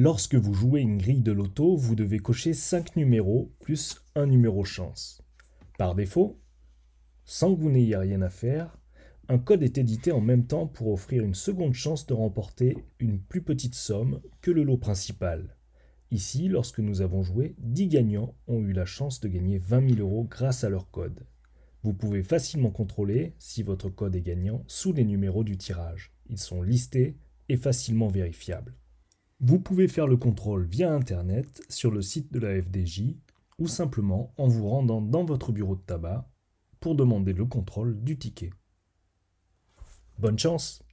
Lorsque vous jouez une grille de loto, vous devez cocher 5 numéros plus un numéro chance. Par défaut, sans que vous n'ayez rien à faire, un code est édité en même temps pour offrir une seconde chance de remporter une plus petite somme que le lot principal. Ici, lorsque nous avons joué, 10 gagnants ont eu la chance de gagner 20 000 euros grâce à leur code. Vous pouvez facilement contrôler si votre code est gagnant sous les numéros du tirage. Ils sont listés et facilement vérifiables. Vous pouvez faire le contrôle via Internet sur le site de la FDJ ou simplement en vous rendant dans votre bureau de tabac pour demander le contrôle du ticket. Bonne chance